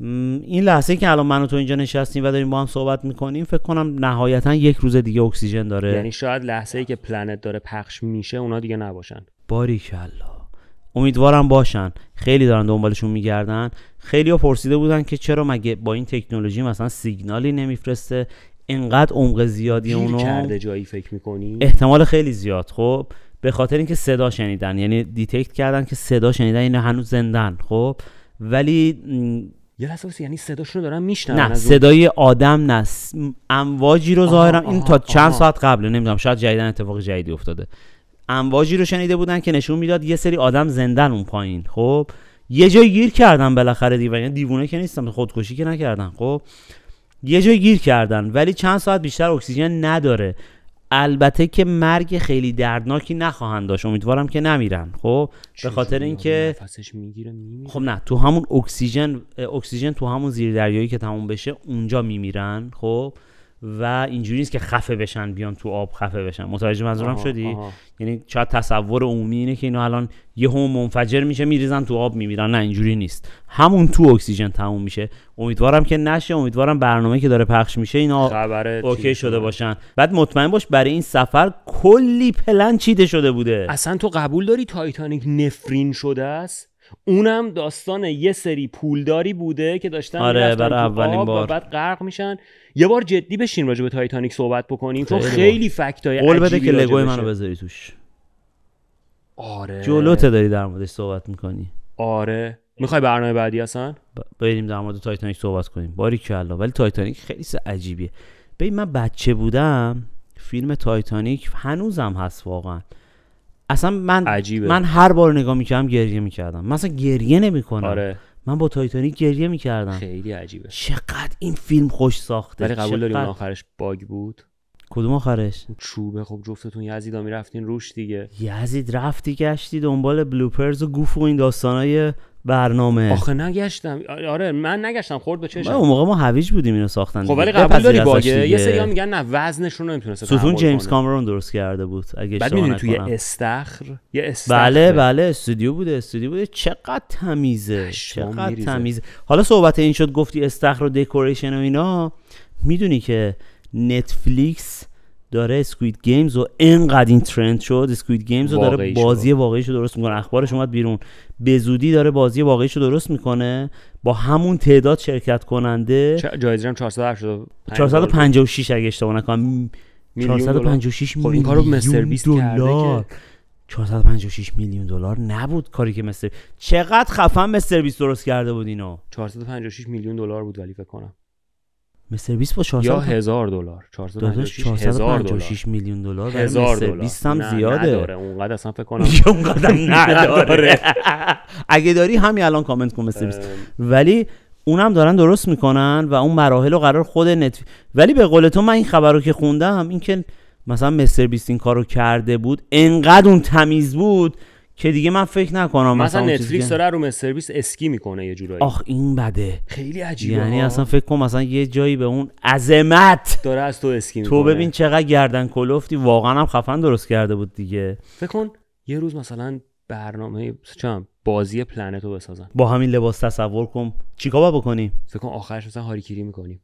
این لحظه که الان من و تو اینجا نشستیم و داریم با هم صحبت میکنیم فکر کنم نهایتا یک روز دیگه اکسیژن داره یعنی شاید لحظه ای که پلنت داره پخش میشه اونا دیگه نباشن امیدوارم باشن خیلی دارن دنبالشون میگردن خیلی ها پرسیده بودن که چرا مگه با این تکنولوژی مثلا سیگنالی نمیفرسته اینقدر عمق زیادی اونو کرده جایی فکر میکنی احتمال خیلی زیاد خب به خاطر اینکه صدا شنیدن یعنی دیتکت کردن که صدا شنیدن اینا هنوز زندن خب ولی یه لحظه یعنی صداشون دارن میشنن نه صدای آدم نه امواجی رو ظاهرا این تا چند ساعت قبل نمیدونم شاید جدیدن اتفاق جدیدی افتاده امواجی رو شنیده بودن که نشون میداد یه سری آدم زندن اون پایین خب یه جای گیر کردن بالاخره دیوانه یعنی دیوونه که نیستم خودکشی که نکردن خب یه جای گیر کردن ولی چند ساعت بیشتر اکسیژن نداره البته که مرگ خیلی دردناکی نخواهند داشت امیدوارم که نمیرن خب به خاطر اینکه خب نه تو همون اکسیژن اکسیژن تو همون زیر دریایی که تموم بشه اونجا میمیرن خب و اینجوری نیست که خفه بشن بیان تو آب خفه بشن متوجه منظورم شدی یعنی شاید تصور عمومی اینه که اینو الان یه هم منفجر میشه میریزن تو آب میمیرن نه اینجوری نیست همون تو اکسیژن تموم میشه امیدوارم که نشه امیدوارم برنامه که داره پخش میشه اینا خبره اوکی شده باشن بعد مطمئن باش برای این سفر کلی پلن چیده شده بوده اصلا تو قبول داری تایتانیک نفرین شده است اونم داستان یه سری پولداری بوده که داشتن آره برای اولین بار بعد غرق میشن یه بار جدی بشین راجع به تایتانیک صحبت بکنیم تو خیلی فکتای قول بده که لگوی منو بذاری توش آره جلوته داری در موردش صحبت میکنی آره میخوای برنامه بعدی هستن بریم در مورد تایتانیک صحبت کنیم باری الله ولی تایتانیک خیلی عجیبیه ببین من بچه بودم فیلم تایتانیک هنوزم هست واقعا اصلا من عجیبه. من هر بار نگاه میکردم گریه میکردم من اصلا گریه نمیکنم آره. من با تایتانی گریه میکردم خیلی عجیبه چقدر این فیلم خوش ساخته ولی قبول آخرش باگ بود کدوم آخرش چوبه خب جفتتون یزیدا میرفتین روش دیگه یزید رفتی گشتی دنبال بلوپرز و گوف و این داستانای برنامه آخه نگشتم آره من نگشتم خورد به چشم اون موقع ما هویج بودیم اینو ساختن خب ولی قبول داری باگه یه سری میگن نه وزنشون رو نمیتونسته ستون جیمز کامرون درست کرده بود اگه بعد میدونی توی استخر یه استخر بله بله استودیو بوده استودیو بوده چقدر تمیزه چقدر تمیزه حالا صحبت این شد گفتی استخر و دکوریشن و اینا میدونی که نتفلیکس داره اسکوید گیمز و انقدر این ترند شد اسکوید گیمز رو داره بازی واقعیش رو درست میکنه اخبارش اومد بیرون به زودی داره بازی رو درست میکنه با همون تعداد شرکت کننده جایزه هم 456 اگه اشتباه نکنم 456 میلیون دلار مستر کرده که 456 میلیون دلار نبود کاری که مستر چقدر خفن مستر بیس درست کرده بود اینو 456 میلیون دلار بود ولی فکر کنم مستر بیست با 400 یا هزار دلار 456 میلیون دلار هزار دلار بیست هم زیاده اونقدر اصلا فکر کنم (laughs) اونقدر (laughs) نداره اگه داری همین الان کامنت کن مستر بیست ولی اونم دارن درست میکنن و اون مراحل رو قرار خود نت ولی به قول تو من این خبر رو که خوندم اینکه مثلا مستر بیست این کارو کرده بود انقدر اون تمیز بود که دیگه من فکر نکنم مثلا نتفلیکس داره رو سرویس اسکی میکنه یه جورایی آخ این بده خیلی عجیبه یعنی اصلا فکر کنم مثلا یه جایی به اون عظمت داره از تو اسکی میکنه تو ببین چقدر گردن کلفتی واقعا هم خفن درست کرده بود دیگه فکر کن یه روز مثلا برنامه چم بازی پلنتو بسازن با همین لباس تصور کن چیکار بکنیم فکر کن آخرش مثلا کری میکنیم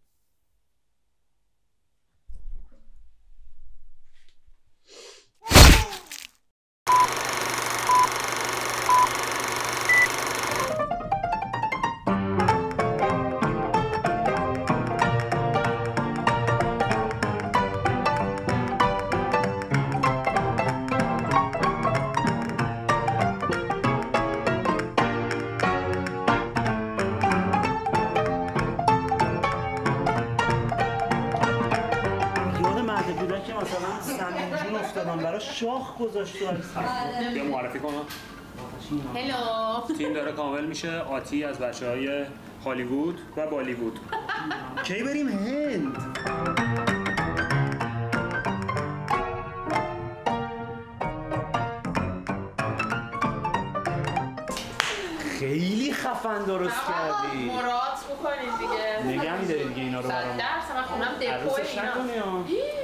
شاخ گذاشت تو یه آره. معرفی کنم هلو تیم داره کامل میشه آتی از بچه های هالیوود و بالیوود کی بریم هند خیلی خفن درست کردی مراد بکنید دیگه نگه میدارید دیگه اینا رو برام درست من خونم دپو اینا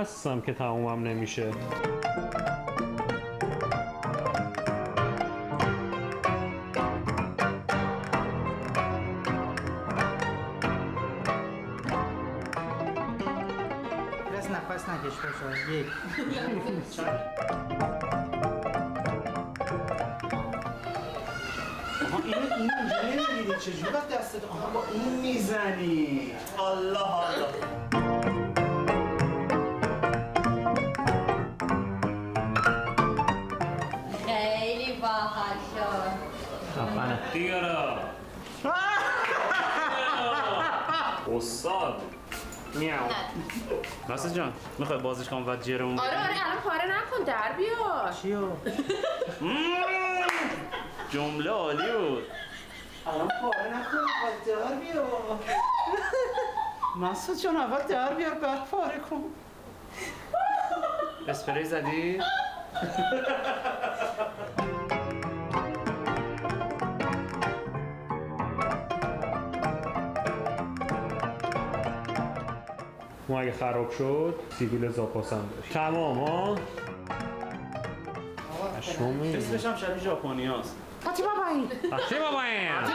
هستم که تمومم نمیشه دست نفس نکش باشا یک اینو اینو چجور چجوری دستت آها با اون میزنی الله الله Ανακτήρα! قصاد میاو راست جان میخوای بازش کنم و جرمون آره آره الان پاره نکن در بیا چیو (laughs) جمله عالی بود الان پاره نکن و در بیا مسعود جان اول در بیا بعد پاره کن اسپری زدی (laughs) اگه خراب شد سیبیل زاپاسم داشت تمام ها اسمش هم شبیه جاپانی هاست این بابایی بابا بابایی حتی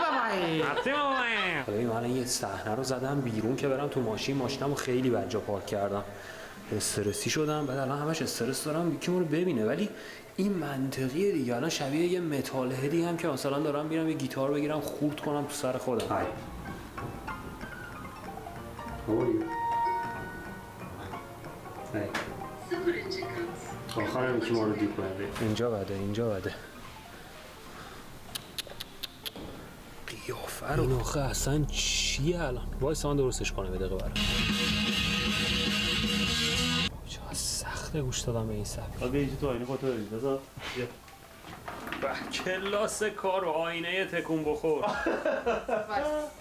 بابایی این بابایی من یه صحنه رو زدم بیرون که برم تو ماشین ماشینمو خیلی بجا پارک کردم استرسی شدم بعد الان همش استرس دارم یکی رو ببینه ولی این منطقیه دیگه الان شبیه یه متال هدی هم که مثلا دارم میرم یه گیتار بگیرم خورد کنم تو سر خودم بله. آخر هم که ما رو دیر اینجا بده اینجا بده قیافه رو این آخه اصلا چیه الان وای سان درستش کنه به دقیقه برم چه سخته گوش دادم به این سبیه بیا اینجا تو آینه خودتو ببین بذار کلاس کار و آینه تکون بخور (laughs)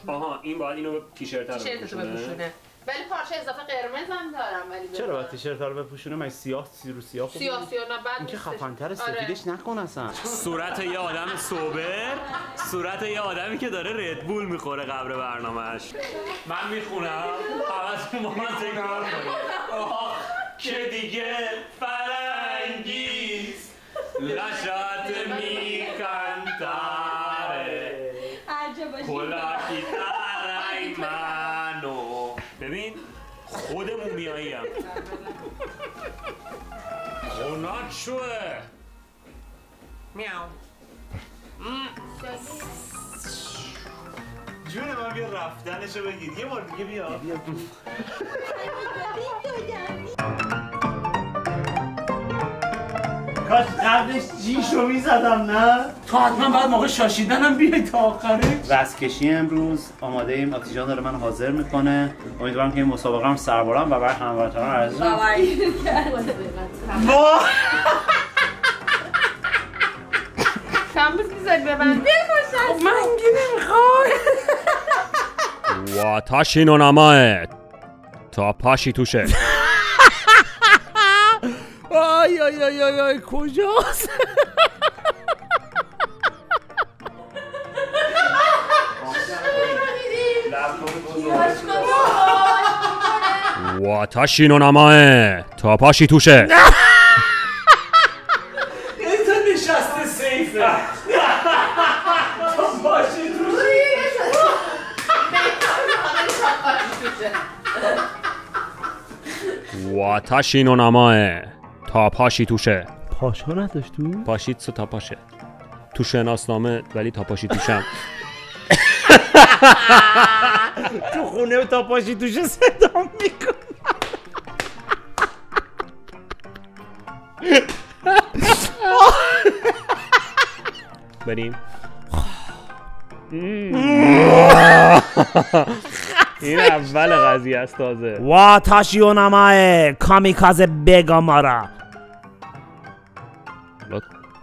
آها این باید اینو تیشرت رو بپوشونه ولی پارچه اضافه قرمز هم دارم ولی چرا وقتی تیشرت رو بپوشونه من سیاه سیرو سیاه خوب سیاه سیاه نه بعد اینکه خفن‌تر آره. سفیدش آره. نکن اصلا صورت یه آدم سوبر صورت یه آدمی که داره ردبول میخوره قبل برنامهش من میخونم عوض مامان من تکرار که دیگه فرنگیز لشات می Oh, not sure. میاو mm. جون من بیا رفتنشو بگید یه بار دیگه بیا (laughs) بیا (laughs) کاش قبلش جیشو میزدم نه تو حتما بعد موقع شاشیدنم بیای تا آخرش رسکشی امروز آماده ایم آتیجان داره من حاضر میکنه امیدوارم که این مسابقه هم سربارم و بر هموطنان عزیزم با کمبوز میذاری ببند دل و من نمیخوای واتاشی نوناماه تا پاشی توشه آی آی آی آی آی کجاست واتاشی نو نماه تا پاشی توشه واتاشی نو نماه تا پاشی توشه پاشا نداشت تو؟ پاشی تا پاشه تو ولی تا پاشی توشم (laughs) تو خونه تا پاشی توشه صدا میکن بریم (laughs) این اول قضیه است تازه واتاشیو نمای کامیکازه بگامارا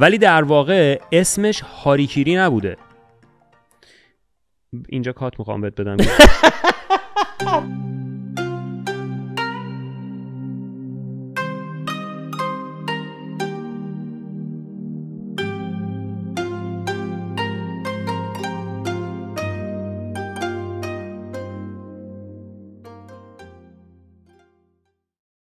ولی در واقع اسمش هاریکیری نبوده اینجا کات میخوام بهت بدم (laughs)